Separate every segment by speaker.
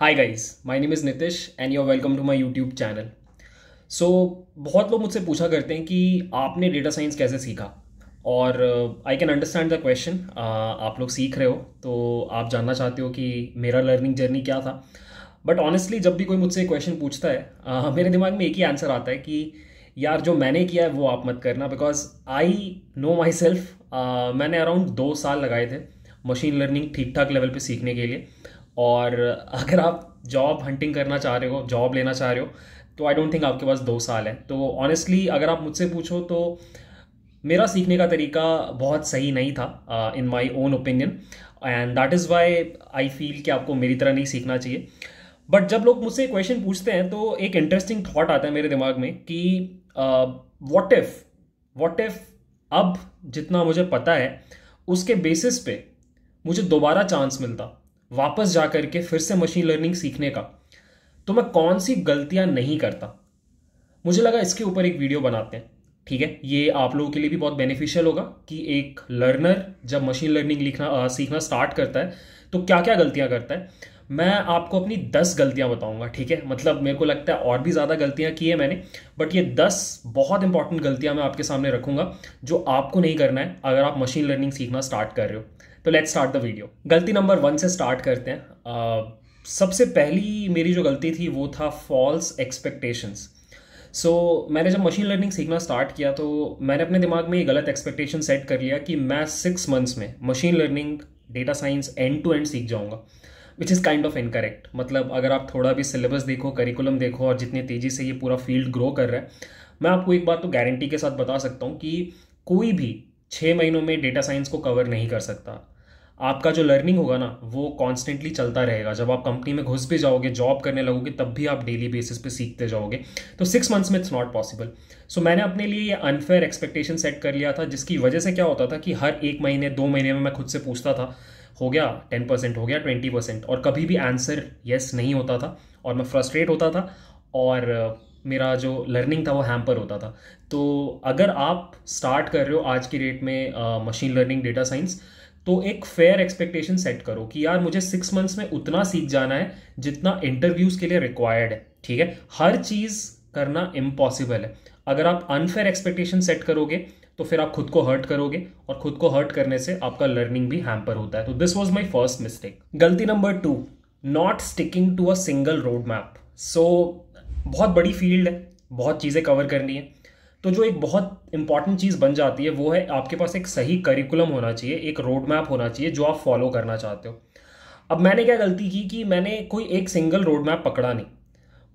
Speaker 1: hi guys my name is Nitish and you are welcome to my YouTube channel so बहुत लोग मुझसे पूछा करते हैं कि आपने डेटा साइंस कैसे सीखा और I can understand the question आप लोग सीख रहे हो तो आप जानना चाहते हो कि मेरा लर्निंग जर्नी क्या था बट ऑनेस्टली जब भी कोई मुझसे क्वेश्चन पूछता है uh, मेरे दिमाग में एक ही आंसर आता है कि यार जो मैंने किया है वो आप मत करना because I know myself मैंने अराउंड दो साल लगाए थे मशीन लर्निंग ठीक ठाक लेवल पे सीखने के लिए और अगर आप जॉब हंटिंग करना चाह रहे हो जॉब लेना चाह रहे हो तो आई डोंट थिंक आपके पास दो साल है तो ऑनेस्टली अगर आप मुझसे पूछो तो मेरा सीखने का तरीका बहुत सही नहीं था in my own opinion and that is why I feel कि आपको मेरी तरह नहीं सीखना चाहिए बट जब लोग मुझसे क्वेश्चन पूछते हैं तो एक इंटरेस्टिंग थाट आता है मेरे दिमाग में कि वॉट इफ वॉट इफ अब जितना मुझे पता है उसके बेसिस पे मुझे दोबारा चांस मिलता वापस जा कर के फिर से मशीन लर्निंग सीखने का तो मैं कौन सी गलतियाँ नहीं करता मुझे लगा इसके ऊपर एक वीडियो बनाते हैं ठीक है ये आप लोगों के लिए भी बहुत बेनिफिशियल होगा कि एक लर्नर जब मशीन लर्निंग लिखना आ, सीखना स्टार्ट करता है तो क्या क्या गलतियाँ करता है मैं आपको अपनी दस गलतियाँ बताऊँगा ठीक है मतलब मेरे को लगता है और भी ज़्यादा गलतियाँ की है मैंने बट ये दस बहुत इंपॉर्टेंट गलतियाँ मैं आपके सामने रखूँगा जो आपको नहीं करना है अगर आप मशीन लर्निंग सीखना स्टार्ट कर रहे हो तो लेट्स स्टार्ट द वीडियो गलती नंबर वन से स्टार्ट करते हैं uh, सबसे पहली मेरी जो गलती थी वो था फॉल्स एक्सपेक्टेशंस सो मैंने जब मशीन लर्निंग सीखना स्टार्ट किया तो मैंने अपने दिमाग में ये गलत एक्सपेक्टेशन सेट कर लिया कि मैं सिक्स मंथ्स में machine learning data science end to end सीख जाऊंगा which is kind of incorrect मतलब अगर आप थोड़ा भी सिलेबस देखो करिकुलम देखो और जितनी तेज़ी से ये पूरा फील्ड ग्रो कर रहा है मैं आपको एक बात तो गारंटी के साथ बता सकता हूँ कि कोई भी छः महीनों में डेटा साइंस को कवर नहीं कर सकता आपका जो लर्निंग होगा ना वो कॉन्स्टेंटली चलता रहेगा जब आप कंपनी में घुस भी जाओगे जॉब करने लगोगे तब भी आप डेली बेसिस पे सीखते जाओगे तो सिक्स मंथ्स में इट्स नॉट पॉसिबल सो मैंने अपने लिए ये अनफेयर एक्सपेक्टेशन सेट कर लिया था जिसकी वजह से क्या होता था कि हर एक महीने दो महीने में मैं खुद से पूछता था हो गया टेन परसेंट हो गया ट्वेंटी परसेंट और कभी भी आंसर येस नहीं होता था और मैं फ्रस्ट्रेट होता था और मेरा जो लर्निंग था वो हैम्पर होता था तो अगर आप स्टार्ट कर रहे हो आज की डेट में मशीन लर्निंग डेटा साइंस तो एक फेयर एक्सपेक्टेशन सेट करो कि यार मुझे सिक्स मंथ्स में उतना सीख जाना है जितना इंटरव्यूज के लिए रिक्वायर्ड है ठीक है हर चीज़ करना इम्पॉसिबल है अगर आप अनफेयर एक्सपेक्टेशन सेट करोगे तो फिर आप खुद को हर्ट करोगे और खुद को हर्ट करने से आपका लर्निंग भी हैम्पर होता है तो this was my first mistake गलती number two not sticking to a single road map so बहुत बड़ी फील्ड है बहुत चीज़ें कवर करनी है तो जो एक बहुत इंपॉर्टेंट चीज़ बन जाती है वो है आपके पास एक सही करिकुलम होना चाहिए एक रोड मैप होना चाहिए जो आप फॉलो करना चाहते हो अब मैंने क्या गलती की कि मैंने कोई एक सिंगल रोड मैप पकड़ा नहीं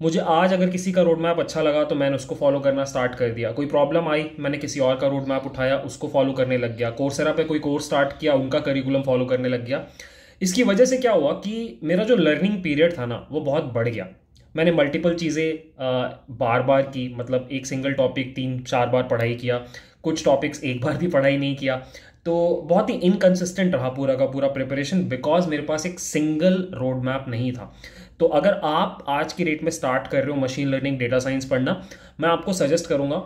Speaker 1: मुझे आज अगर किसी का रोड मैप अच्छा लगा तो मैंने उसको फॉलो करना स्टार्ट कर दिया कोई प्रॉब्लम आई मैंने किसी और का रोड मैप उठाया उसको फॉलो करने लग गया कोर्सरा पे कोई कोर्स स्टार्ट किया उनका करिकुलम फॉलो करने लग गया इसकी वजह से क्या हुआ कि मेरा जो लर्निंग पीरियड था ना वो बहुत बढ़ गया मैंने मल्टीपल चीज़ें बार बार की मतलब एक सिंगल टॉपिक तीन चार बार पढ़ाई किया कुछ टॉपिक्स एक बार भी पढ़ाई नहीं किया तो बहुत ही इनकन्सिस्टेंट रहा पूरा का पूरा प्रिपरेशन बिकॉज मेरे पास एक सिंगल रोड मैप नहीं था तो अगर आप आज की डेट में स्टार्ट कर रहे हो मशीन लर्निंग डेटा साइंस पढ़ना मैं आपको सजेस्ट करूँगा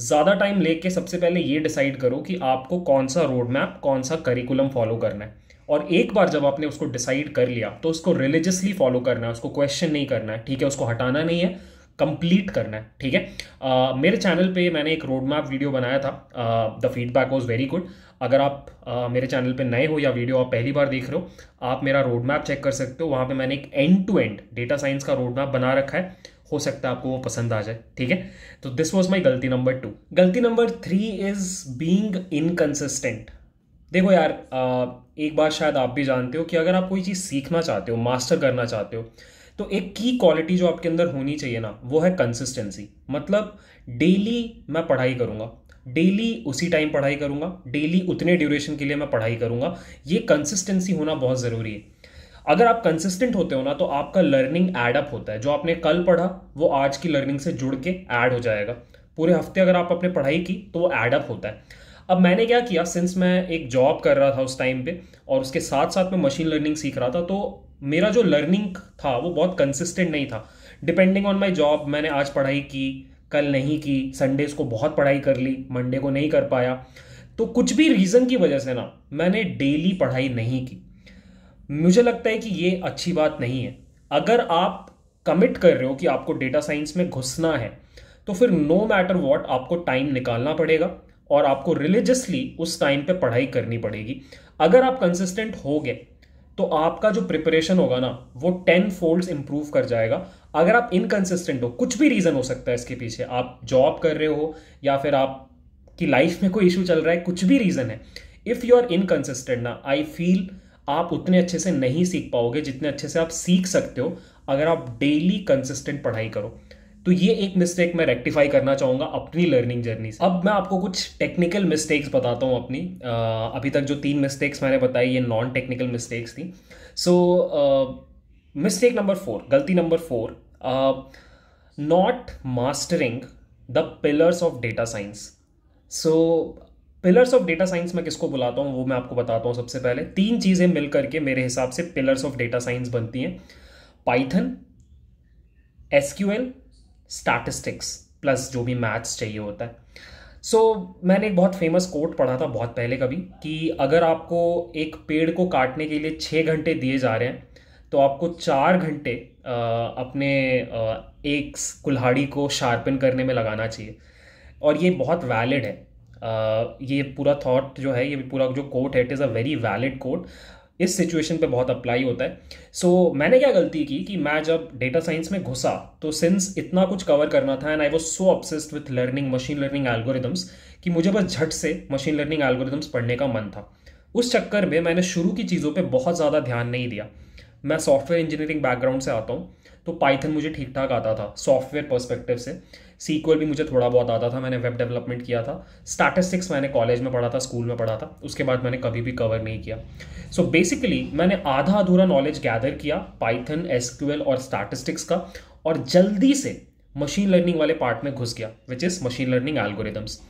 Speaker 1: ज़्यादा टाइम लेके सबसे पहले ये डिसाइड करो कि आपको कौन सा रोड मैप कौन सा करिकुलम फॉलो करना है और एक बार जब आपने उसको डिसाइड कर लिया तो उसको रिलीजियसली फॉलो करना है उसको क्वेश्चन नहीं करना है ठीक है उसको हटाना नहीं है कंप्लीट करना है ठीक है मेरे चैनल पे मैंने एक रोड मैप वीडियो बनाया था the feedback was very good अगर आप uh, मेरे चैनल पे नए हो या वीडियो आप पहली बार देख रहे हो आप मेरा रोड मैप चेक कर सकते हो वहाँ पे मैंने एक end to end data science का रोड मैप बना रखा है हो सकता है आपको वो पसंद आ जाए ठीक है तो दिस वॉज माई गलती नंबर टू गलती number three is being inconsistent देखो यार आ, एक बात शायद आप भी जानते हो कि अगर आप कोई चीज़ सीखना चाहते हो मास्टर करना चाहते हो तो एक की क्वालिटी जो आपके अंदर होनी चाहिए ना वो है कंसिस्टेंसी मतलब डेली मैं पढ़ाई करूँगा डेली उसी टाइम पढ़ाई करूँगा डेली उतने ड्यूरेशन के लिए मैं पढ़ाई करूँगा ये कंसिस्टेंसी होना बहुत ज़रूरी है अगर आप कंसिस्टेंट होते हो ना तो आपका लर्निंग एडअप होता है जो आपने कल पढ़ा वो आज की लर्निंग से जुड़ के ऐड हो जाएगा पूरे हफ्ते अगर आप अपने पढ़ाई की तो वो एडअप होता है अब मैंने क्या किया सिंस मैं एक जॉब कर रहा था उस टाइम पे और उसके साथ साथ मैं मशीन लर्निंग सीख रहा था तो मेरा जो लर्निंग था वो बहुत कंसिस्टेंट नहीं था डिपेंडिंग ऑन माई जॉब मैंने आज पढ़ाई की कल नहीं की संडेज को बहुत पढ़ाई कर ली मंडे को नहीं कर पाया तो कुछ भी रीज़न की वजह से ना मैंने डेली पढ़ाई नहीं की मुझे लगता है कि ये अच्छी बात नहीं है अगर आप कमिट कर रहे हो कि आपको डेटा साइंस में घुसना है तो फिर नो मैटर वॉट आपको टाइम निकालना पड़ेगा और आपको रिलीजियसली उस टाइम पे पढ़ाई करनी पड़ेगी अगर आप कंसिस्टेंट हो गए तो आपका जो प्रिपरेशन होगा ना वो टेन फोल्ड इंप्रूव कर जाएगा अगर आप इनकन्सिस्टेंट हो कुछ भी रीज़न हो सकता है इसके पीछे आप जॉब कर रहे हो या फिर आप की लाइफ में कोई इशू चल रहा है कुछ भी रीज़न है इफ़ यू आर इनकन्सिस्टेंट ना आई फील आप उतने अच्छे से नहीं सीख पाओगे जितने अच्छे से आप सीख सकते हो अगर आप डेली कंसिस्टेंट पढ़ाई करो तो ये एक मिस्टेक मैं रेक्टिफाई करना चाहूँगा अपनी लर्निंग जर्नी से अब मैं आपको कुछ टेक्निकल मिस्टेक्स बताता हूँ अपनी आ, अभी तक जो तीन मिस्टेक्स मैंने बताई ये नॉन टेक्निकल मिस्टेक्स थी सो मिस्टेक नंबर फोर गलती number four not mastering the pillars of data science so pillars of data science मैं किसको बुलाता हूँ वो मैं आपको बताता हूँ सबसे पहले तीन चीज़ें मिल करके मेरे हिसाब से पिलर्स ऑफ डेटा साइंस बनती हैं Python S Q L statistics plus जो भी मैथ्स चाहिए होता है सो so, मैंने एक बहुत फेमस कोट पढ़ा था बहुत पहले कभी कि अगर आपको एक पेड़ को काटने के लिए छः घंटे दिए जा रहे हैं तो आपको चार घंटे अपने एक कुल्हाड़ी को शार्पन करने में लगाना चाहिए और ये बहुत वैलिड है ये पूरा थॉट जो है ये पूरा जो कोट है it is a very valid quote इस सिचुएशन पे बहुत अप्लाई होता है सो so, मैंने क्या गलती की कि मैं जब डेटा साइंस में घुसा तो सिंस इतना कुछ कवर करना था and I was so obsessed with learning machine learning algorithms कि मुझे बस झट से मशीन लर्निंग एल्गोरिदम्स पढ़ने का मन था उस चक्कर में मैंने शुरू की चीज़ों पर बहुत ज़्यादा ध्यान नहीं दिया मैं सॉफ्टवेयर इंजीनियरिंग बैकग्राउंड से आता हूँ तो पाइथन मुझे ठीक ठाक आता था सॉफ्टवेयर पर्सपेक्टिव से सीक्वल भी मुझे थोड़ा बहुत आता था मैंने वेब डेवलपमेंट किया था स्टैटिस्टिक्स मैंने कॉलेज में पढ़ा था स्कूल में पढ़ा था उसके बाद मैंने कभी भी कवर नहीं किया सो so बेसिकली मैंने आधा अधूरा नॉलेज गैदर किया पाइथन एस और स्टैटिस्टिक्स का और जल्दी से मशीन लर्निंग वाले पार्ट में घुस गया which is machine learning algorithms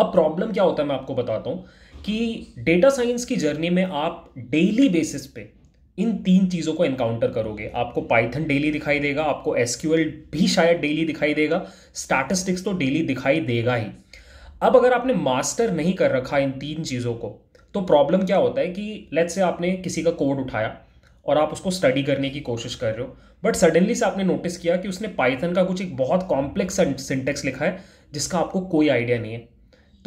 Speaker 1: अब प्रॉब्लम क्या होता है मैं आपको बताता हूँ कि डेटा साइंस की जर्नी में आप डेली बेसिस पे इन तीन चीज़ों को एनकाउंटर करोगे आपको पाइथन डेली दिखाई देगा आपको एसक्यूएल भी शायद डेली दिखाई देगा स्टैटिस्टिक्स तो डेली दिखाई देगा ही अब अगर आपने मास्टर नहीं कर रखा इन तीन चीज़ों को तो प्रॉब्लम क्या होता है कि लेट्स से आपने किसी का कोड उठाया और आप उसको स्टडी करने की कोशिश कर रहे हो बट सडनली से आपने नोटिस किया कि उसने पाइथन का कुछ एक बहुत कॉम्प्लेक्स सिंटेक्स लिखा है जिसका आपको कोई आइडिया नहीं है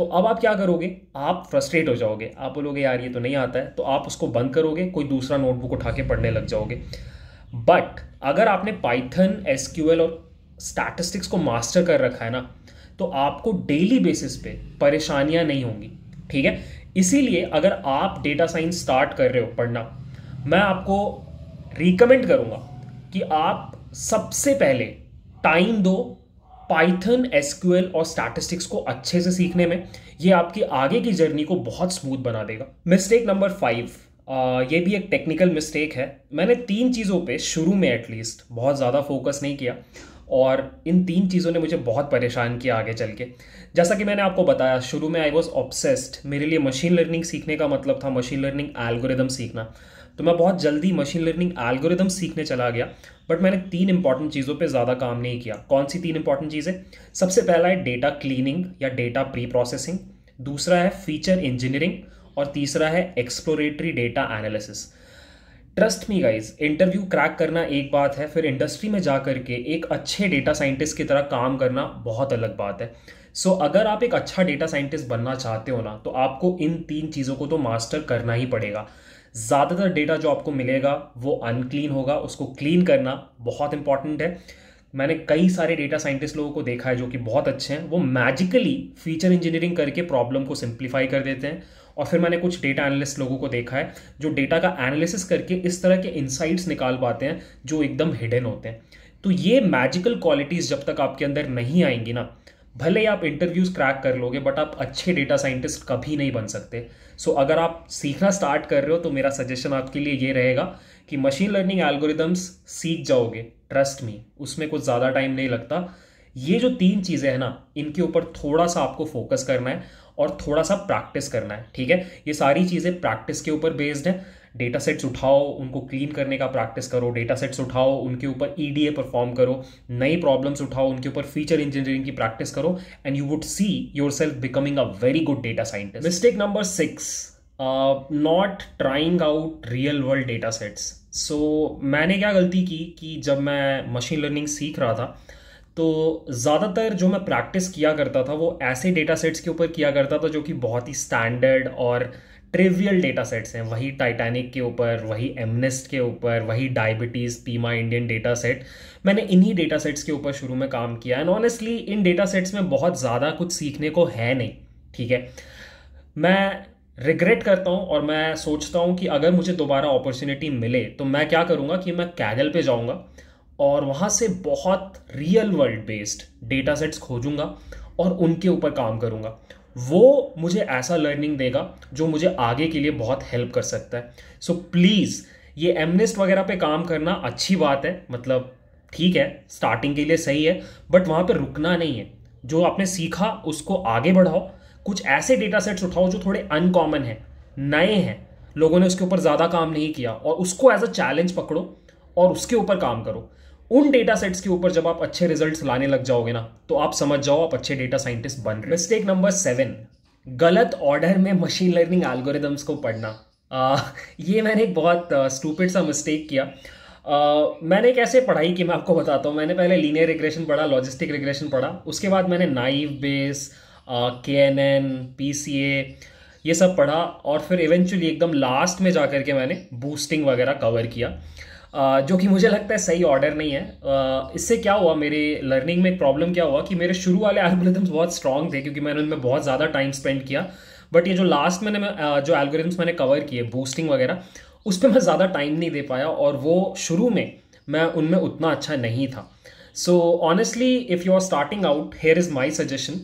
Speaker 1: तो अब आप क्या करोगे आप फ्रस्ट्रेट हो जाओगे आप बोलोगे यार ये तो नहीं आता है तो आप उसको बंद करोगे कोई दूसरा नोटबुक उठा के पढ़ने लग जाओगे बट अगर आपने पाइथन एस और स्टैटिस्टिक्स को मास्टर कर रखा है ना तो आपको डेली बेसिस पे परेशानियां नहीं होंगी ठीक है इसीलिए अगर आप डेटा साइंस स्टार्ट कर रहे हो पढ़ना मैं आपको रिकमेंड करूंगा कि आप सबसे पहले टाइम दो पाइथन एसक्यूएल और स्टैटिस्टिक्स को अच्छे से सीखने में ये आपकी आगे की जर्नी को बहुत स्मूथ बना देगा मिस्टेक नंबर फाइव ये भी एक टेक्निकल मिस्टेक है मैंने तीन चीज़ों पे शुरू में एटलीस्ट बहुत ज़्यादा फोकस नहीं किया और इन तीन चीज़ों ने मुझे बहुत परेशान किया आगे चल के जैसा कि मैंने आपको बताया शुरू में आई वॉज ऑब्सेस्ड मेरे लिए मशीन लर्निंग सीखने का मतलब था मशीन लर्निंग एल्गोरिदम सीखना तो मैं बहुत जल्दी मशीन लर्निंग एल्गोरिदम सीखने चला गया बट मैंने तीन इंपॉर्टेंट चीज़ों पे ज़्यादा काम नहीं किया कौन सी तीन इंपॉर्टेंट चीज़ें सबसे पहला है डेटा क्लीनिंग या डेटा प्री प्रोसेसिंग दूसरा है फीचर इंजीनियरिंग और तीसरा है exploratory data analysis trust me guys interview crack करना एक बात है फिर इंडस्ट्री में जा करके एक अच्छे डेटा साइंटिस्ट की तरह काम करना बहुत अलग बात है सो so, अगर आप एक अच्छा डेटा साइंटिस्ट बनना चाहते हो ना तो आपको इन तीन चीज़ों को तो मास्टर करना ही पड़ेगा ज़्यादातर डेटा जो आपको मिलेगा वो अनक्लीन होगा उसको क्लीन करना बहुत इंपॉर्टेंट है मैंने कई सारे डेटा साइंटिस्ट लोगों को देखा है जो कि बहुत अच्छे हैं वो मैजिकली फीचर इंजीनियरिंग करके प्रॉब्लम को सिंप्लीफाई कर देते हैं और फिर मैंने कुछ डेटा एनालिस्ट लोगों को देखा है जो डेटा का एनालिसिस करके इस तरह के इंसाइट्स निकाल पाते हैं जो एकदम हिडन होते हैं तो ये मैजिकल क्वालिटीज़ जब तक आपके अंदर नहीं आएंगी ना भले ही आप इंटरव्यूज़ क्रैक कर लोगे बट आप अच्छे डेटा साइंटिस्ट कभी नहीं बन सकते सो so, अगर आप सीखना स्टार्ट कर रहे हो तो मेरा सजेशन आपके लिए ये रहेगा कि मशीन लर्निंग एल्गोरिदम्स सीख जाओगे ट्रस्ट मी उसमें कुछ ज़्यादा टाइम नहीं लगता ये जो तीन चीज़ें हैं ना इनके ऊपर थोड़ा सा आपको फोकस करना है और थोड़ा सा प्रैक्टिस करना है ठीक है ये सारी चीज़ें प्रैक्टिस के ऊपर बेस्ड है डेटा सेट्स उठाओ उनको क्लीन करने का प्रैक्टिस करो डेटा सेट्स उठाओ उनके ऊपर ई परफॉर्म करो नई प्रॉब्लम्स उठाओ उनके ऊपर फीचर इंजीनियरिंग की प्रैक्टिस करो and you would see yourself becoming a very good data scientist mistake number six not trying out real world data sets so मैंने क्या गलती की कि जब मैं मशीन लर्निंग सीख रहा था तो ज़्यादातर जो मैं प्रैक्टिस किया करता था वो ऐसे डेटा सेट्स के ऊपर किया करता था जो कि बहुत ही स्टैंडर्ड और ट्रिवियल डेटा सेट्स हैं वही टाइटैनिक के ऊपर वही एमनेस्ट के ऊपर वही diabetes Pima Indian data set मैंने इन्हीं डेटा सेट्स के ऊपर शुरू में काम किया एंड ऑनेस्टली इन डेटा सेट्स में बहुत ज़्यादा कुछ सीखने को है नहीं ठीक है मैं रिग्रेट करता हूँ और मैं सोचता हूँ कि अगर मुझे दोबारा अपॉर्चुनिटी मिले तो मैं क्या करूँगा कि मैं कैगल पे जाऊँगा और वहाँ से बहुत real world based data sets खोजूंगा और उनके ऊपर काम करूँगा वो मुझे ऐसा लर्निंग देगा जो मुझे आगे के लिए बहुत हेल्प कर सकता है सो so, प्लीज़ ये एमनेस्ट वगैरह पे काम करना अच्छी बात है मतलब ठीक है स्टार्टिंग के लिए सही है बट वहाँ पर रुकना नहीं है जो आपने सीखा उसको आगे बढ़ाओ कुछ ऐसे डेटा सेट्स उठाओ जो थोड़े अनकॉमन हैं नए हैं लोगों ने उसके ऊपर ज़्यादा काम नहीं किया और उसको एज अ चैलेंज पकड़ो और उसके ऊपर काम करो उन डेटा सेट्स के ऊपर जब आप अच्छे रिजल्ट लाने लग जाओगे ना तो आप समझ जाओ आप अच्छे डेटा साइंटिस्ट बन रहे मिस्टेक नंबर सेवन गलत ऑर्डर में मशीन लर्निंग एल्गोरिदम्स को पढ़ना आ, ये मैंने एक बहुत स्टूपिड सा मिस्टेक किया आ, मैंने कैसे पढ़ाई कि मैं आपको बताता हूँ मैंने पहले लीनियर रिग्रेशन पढ़ा लॉजिस्टिक रिग्रेशन पढ़ा उसके बाद मैंने naive Bayes K N N P C A ये सब पढ़ा और फिर इवेंचुअली एकदम लास्ट में जा कर के मैंने बूस्टिंग वगैरह कवर किया जो कि मुझे लगता है सही ऑर्डर नहीं है इससे क्या हुआ मेरे लर्निंग में एक प्रॉब्लम क्या हुआ कि मेरे शुरू वाले एल्गोरिथम्स बहुत स्ट्रांग थे क्योंकि मैंने उनमें बहुत ज़्यादा टाइम स्पेंड किया बट ये जो लास्ट मैंने जो एल्गोरिथम्स मैंने कवर किए बूस्टिंग वगैरह उस पर मैं ज़्यादा टाइम नहीं दे पाया और वो शुरू में मैं उनमें उतना अच्छा नहीं था so honestly if you are starting out here is my suggestion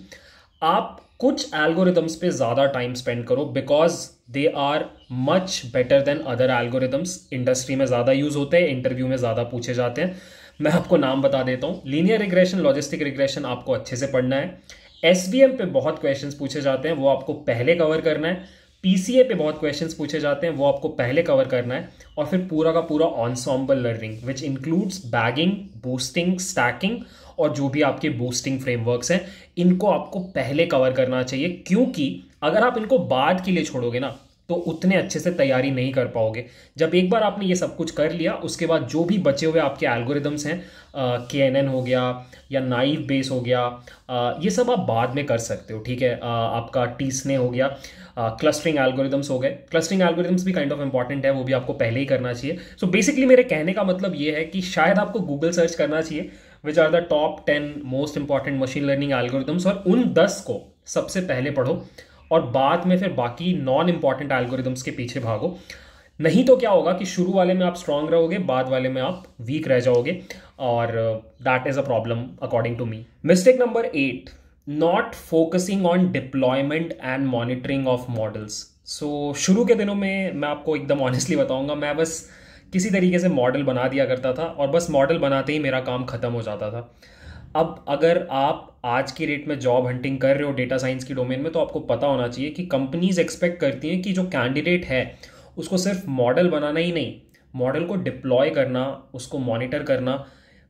Speaker 1: आप कुछ एल्गोरिदम्स पे ज़्यादा टाइम स्पेंड करो because they are much better than other algorithms industry में ज़्यादा यूज़ होते हैं इंटरव्यू में ज़्यादा पूछे जाते हैं मैं आपको नाम बता देता हूँ लीनियर रिग्रेशन लॉजिस्टिक रिग्रेशन आपको अच्छे से पढ़ना है एस पे बहुत क्वेश्चन पूछे जाते हैं वो आपको पहले कवर करना है पीसीए पे बहुत क्वेश्चंस पूछे जाते हैं वो आपको पहले कवर करना है और फिर पूरा का पूरा ensemble learning which includes bagging boosting stacking और जो भी आपके बूस्टिंग फ्रेमवर्क्स हैं इनको आपको पहले कवर करना चाहिए क्योंकि अगर आप इनको बाद के लिए छोड़ोगे ना तो उतने अच्छे से तैयारी नहीं कर पाओगे जब एक बार आपने ये सब कुछ कर लिया उसके बाद जो भी बचे हुए आपके एल्गोरिदम्स हैं के एन एन हो गया या नाइव बेस हो गया आ, ये सब आप बाद में कर सकते हो ठीक है आ, आपका टीसने हो गया क्लस्टरिंग एल्गोरिदम्स हो गए क्लस्टरिंग एल्गोरिदम्स भी काइंड ऑफ इंपॉर्टेंट है वो भी आपको पहले ही करना चाहिए सो so बेसिकली मेरे कहने का मतलब ये है कि शायद आपको गूगल सर्च करना चाहिए which are the top ten most important machine learning algorithms और उन दस को सबसे पहले पढ़ो और बाद में फिर बाकी नॉन इंपॉर्टेंट एल्गोरिदम्स के पीछे भागो नहीं तो क्या होगा कि शुरू वाले में आप स्ट्रांग रहोगे बाद वाले में आप वीक रह जाओगे और that is a problem according to me mistake number eight not focusing on deployment and monitoring of models so शुरू के दिनों में मैं आपको एकदम ऑनेस्टली बताऊंगा मैं बस किसी तरीके से मॉडल बना दिया करता था और बस मॉडल बनाते ही मेरा काम ख़त्म हो जाता था अब अगर आप आज की डेट में जॉब हंटिंग कर रहे हो डेटा साइंस की डोमेन में तो आपको पता होना चाहिए कि कंपनीज एक्सपेक्ट करती हैं कि जो कैंडिडेट है उसको सिर्फ मॉडल बनाना ही नहीं मॉडल को डिप्लॉय करना उसको मॉनिटर करना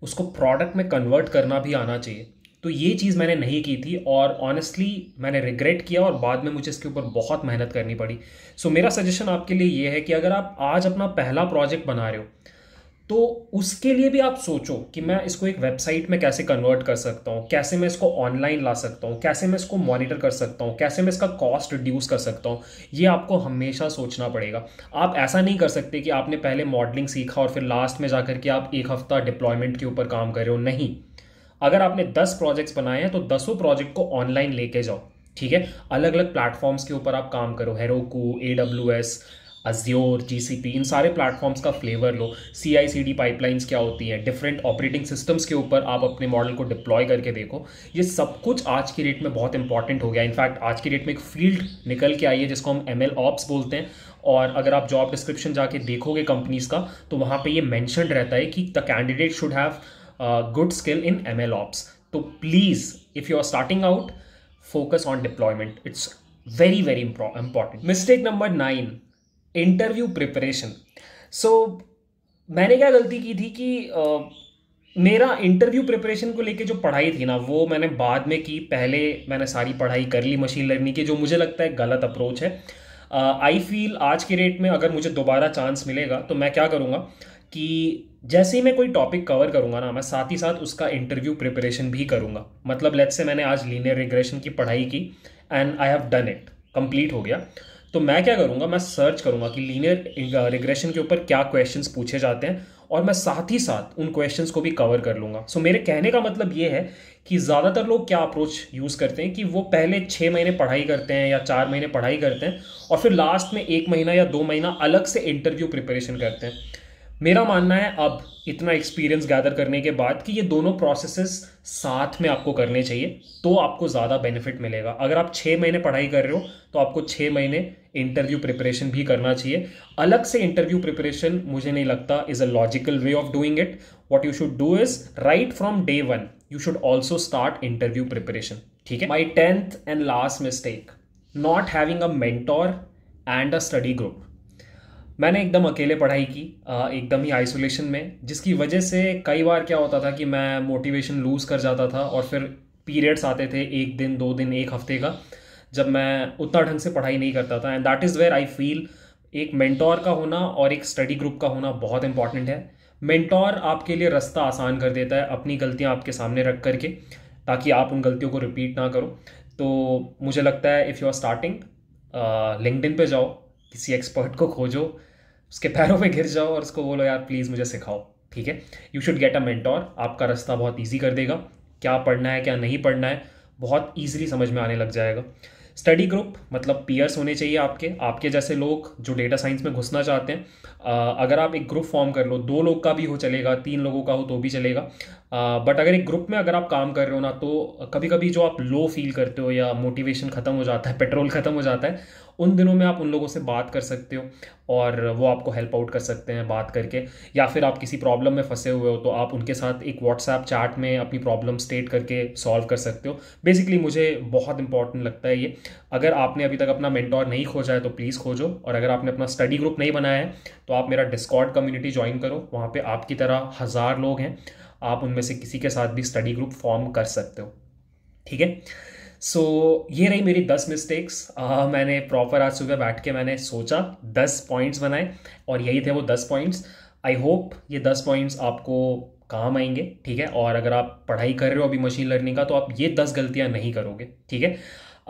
Speaker 1: उसको प्रोडक्ट में कन्वर्ट करना भी आना चाहिए तो ये चीज़ मैंने नहीं की थी और ऑनेस्टली मैंने रिग्रेट किया और बाद में मुझे इसके ऊपर बहुत मेहनत करनी पड़ी सो so, मेरा सजेशन आपके लिए ये है कि अगर आप आज अपना पहला प्रोजेक्ट बना रहे हो तो उसके लिए भी आप सोचो कि मैं इसको एक वेबसाइट में कैसे कन्वर्ट कर सकता हूँ कैसे मैं इसको ऑनलाइन ला सकता हूँ कैसे मैं इसको मॉनिटर कर सकता हूँ कैसे मैं इसका कॉस्ट रिड्यूस कर सकता हूँ ये आपको हमेशा सोचना पड़ेगा आप ऐसा नहीं कर सकते कि आपने पहले मॉडलिंग सीखा और फिर लास्ट में जाकर के आप एक हफ्ता डिप्लॉयमेंट के ऊपर काम कर रहे हो नहीं अगर आपने दस प्रोजेक्ट्स बनाए हैं तो दसों प्रोजेक्ट को ऑनलाइन लेके जाओ ठीक है अलग अलग प्लेटफॉर्म्स के ऊपर आप काम करो Heroku A W S Azure पी इन सारे प्लेटफॉर्म्स का फ्लेवर लो C I C D pipelines क्या होती हैं डिफरेंट ऑपरेटिंग सिस्टम्स के ऊपर आप अपने मॉडल को डिप्लॉय करके देखो ये सब कुछ आज की डेट में बहुत इंपॉर्टेंट हो गया इनफैक्ट आज की डेट में एक फील्ड निकल के आई है जिसको हम एम एल ऑप्स बोलते हैं और अगर आप जॉब डिस्क्रिप्शन जाके देखोगे कंपनीज़ का तो वहाँ पर ये मैंशन रहता है कि the candidate should have good skill in M L ops तो please if you are starting out focus on deployment it's very very important mistake number nine interview preparation so मैंने क्या गलती की थी कि मेरा इंटरव्यू प्रिपरेशन को लेके जो पढ़ाई थी ना वो मैंने बाद में की पहले मैंने सारी पढ़ाई कर ली मशीन लर्निंग की जो मुझे लगता है गलत अप्रोच है आई फील आज के रेट में अगर मुझे दोबारा चांस मिलेगा तो मैं क्या करूँगा कि जैसे ही मैं कोई टॉपिक कवर करूँगा ना मैं साथ ही साथ उसका इंटरव्यू प्रिपरेशन भी करूँगा मतलब लेट से मैंने आज लीनियर रिग्रेशन की पढ़ाई की and I have done it complete हो गया तो मैं क्या करूँगा मैं सर्च करूँगा कि लीनियर रिग्रेशन uh, के ऊपर क्या क्वेश्चन पूछे जाते हैं और मैं साथ ही साथ उन क्वेश्चन को भी कवर कर लूँगा सो so, मेरे कहने का मतलब ये है कि ज़्यादातर लोग क्या अप्रोच यूज़ करते हैं कि वो पहले छः महीने पढ़ाई करते हैं या चार महीने पढ़ाई करते हैं और फिर लास्ट में एक महीना या दो महीना अलग से इंटरव्यू प्रिपरेशन करते हैं मेरा मानना है अब इतना एक्सपीरियंस गैदर करने के बाद कि ये दोनों प्रोसेसेस साथ में आपको करने चाहिए तो आपको ज़्यादा बेनिफिट मिलेगा अगर आप छः महीने पढ़ाई कर रहे हो तो आपको छः महीने इंटरव्यू प्रिपरेशन भी करना चाहिए अलग से इंटरव्यू प्रिपरेशन मुझे नहीं लगता is a logical way of doing it what you should do is right from day one you should also start interview preparation ठीक है my tenth and last mistake not having a mentor and a study group मैंने एकदम अकेले पढ़ाई की एकदम ही isolation में जिसकी वजह से कई बार क्या होता था कि मैं मोटिवेशन लूज़ कर जाता था और फिर पीरियड्स आते थे एक दिन दो दिन एक हफ्ते का जब मैं उतना ढंग से पढ़ाई नहीं करता था and that is where I feel एक मेंटोर का होना और एक स्टडी ग्रुप का होना बहुत इंपॉर्टेंट है मेंटोर आपके लिए रास्ता आसान कर देता है अपनी गलतियाँ आपके सामने रख करके ताकि आप उन गलतियों को रिपीट ना करो तो मुझे लगता है if you are starting LinkedIn पे जाओ किसी एक्सपर्ट को खोजो उसके पैरों में गिर जाओ और उसको बोलो यार प्लीज़ मुझे सिखाओ ठीक है you should get a mentor आपका रास्ता बहुत ईजी कर देगा क्या पढ़ना है क्या नहीं पढ़ना है बहुत ईजिली समझ में आने लग जाएगा स्टडी ग्रुप मतलब पीयर्स होने चाहिए आपके आपके जैसे लोग जो डेटा साइंस में घुसना चाहते हैं अगर आप एक ग्रुप फॉर्म कर लो दो लोग का भी हो चलेगा तीन लोगों का हो तो भी चलेगा बट अगर एक ग्रुप में अगर आप काम कर रहे हो ना तो कभी कभी जो आप लो फील करते हो या मोटिवेशन ख़त्म हो जाता है पेट्रोल ख़त्म हो जाता है उन दिनों में आप उन लोगों से बात कर सकते हो और वो आपको हेल्प आउट कर सकते हैं बात करके या फिर आप किसी प्रॉब्लम में फंसे हुए हो तो आप उनके साथ एक व्हाट्सएप चैट में अपनी प्रॉब्लम स्टेट करके सॉल्व कर सकते हो बेसिकली मुझे बहुत इंपॉर्टेंट लगता है ये अगर आपने अभी तक अपना मेंटोर नहीं खोजा है तो प्लीज़ खोजो और अगर आपने अपना स्टडी ग्रुप नहीं बनाया है तो आप मेरा डिस्कॉर्ड कम्युनिटी ज्वाइन करो वहाँ पर आपकी तरह हज़ार लोग हैं आप उनमें से किसी के साथ भी स्टडी ग्रुप फॉर्म कर सकते हो ठीक है सो so, ये रही मेरी दस मिस्टेक्स मैंने प्रॉपर आज सुबह बैठ के मैंने सोचा दस पॉइंट्स बनाए और यही थे वो दस पॉइंट्स आई होप ये दस पॉइंट्स आपको काम आएंगे ठीक है और अगर आप पढ़ाई कर रहे हो अभी मशीन लर्निंग का तो आप ये दस गलतियां नहीं करोगे ठीक है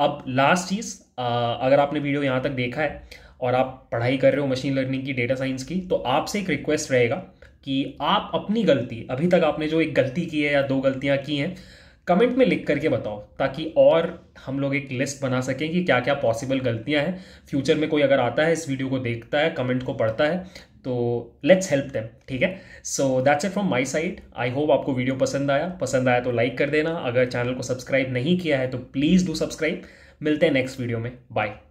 Speaker 1: अब लास्ट चीज़ अगर आपने वीडियो यहाँ तक देखा है और आप पढ़ाई कर रहे हो मशीन लर्निंग की डेटा साइंस की तो आपसे एक रिक्वेस्ट रहेगा कि आप अपनी गलती अभी तक आपने जो एक गलती की है या दो गलतियाँ की हैं कमेंट में लिख करके बताओ ताकि और हम लोग एक लिस्ट बना सकें कि क्या क्या पॉसिबल गलतियां हैं फ्यूचर में कोई अगर आता है इस वीडियो को देखता है कमेंट को पढ़ता है तो लेट्स हेल्प देम ठीक है so that's it from my side I hope आपको वीडियो पसंद आया पसंद आया तो लाइक कर देना अगर चैनल को सब्सक्राइब नहीं किया है तो प्लीज़ डू सब्सक्राइब मिलते हैं नेक्स्ट वीडियो में बाय